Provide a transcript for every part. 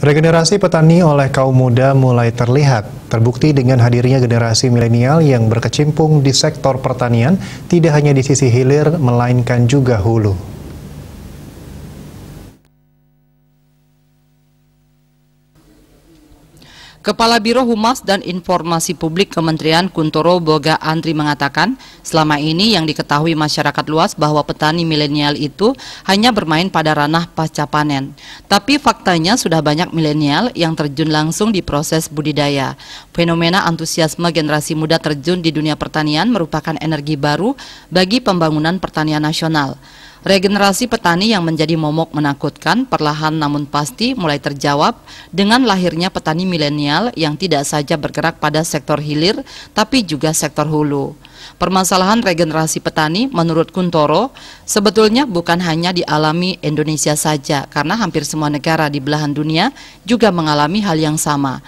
Regenerasi petani oleh kaum muda mulai terlihat, terbukti dengan hadirnya generasi milenial yang berkecimpung di sektor pertanian, tidak hanya di sisi hilir, melainkan juga hulu. Kepala Biro Humas dan Informasi Publik Kementerian Kuntoro Boga Andri mengatakan, selama ini yang diketahui masyarakat luas bahwa petani milenial itu hanya bermain pada ranah pasca panen. Tapi faktanya sudah banyak milenial yang terjun langsung di proses budidaya. Fenomena antusiasme generasi muda terjun di dunia pertanian merupakan energi baru bagi pembangunan pertanian nasional. Regenerasi petani yang menjadi momok menakutkan perlahan namun pasti mulai terjawab dengan lahirnya petani milenial yang tidak saja bergerak pada sektor hilir tapi juga sektor hulu. Permasalahan regenerasi petani menurut Kuntoro sebetulnya bukan hanya dialami Indonesia saja karena hampir semua negara di belahan dunia juga mengalami hal yang sama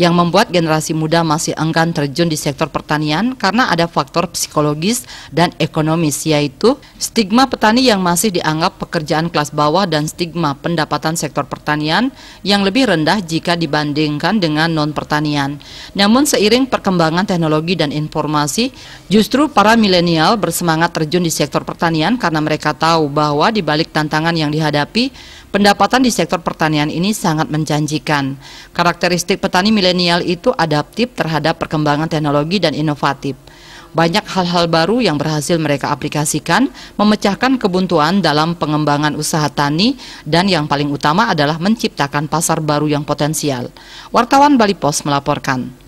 yang membuat generasi muda masih enggan terjun di sektor pertanian karena ada faktor psikologis dan ekonomis yaitu stigma petani yang masih dianggap pekerjaan kelas bawah dan stigma pendapatan sektor pertanian yang lebih rendah jika dibandingkan dengan non-pertanian. Namun seiring perkembangan teknologi dan informasi, justru para milenial bersemangat terjun di sektor pertanian karena mereka tahu bahwa di balik tantangan yang dihadapi, pendapatan di sektor pertanian ini sangat menjanjikan. Karakteristik petani milenial milenial itu adaptif terhadap perkembangan teknologi dan inovatif. Banyak hal-hal baru yang berhasil mereka aplikasikan, memecahkan kebuntuan dalam pengembangan usaha tani, dan yang paling utama adalah menciptakan pasar baru yang potensial. Wartawan Bali Pos melaporkan.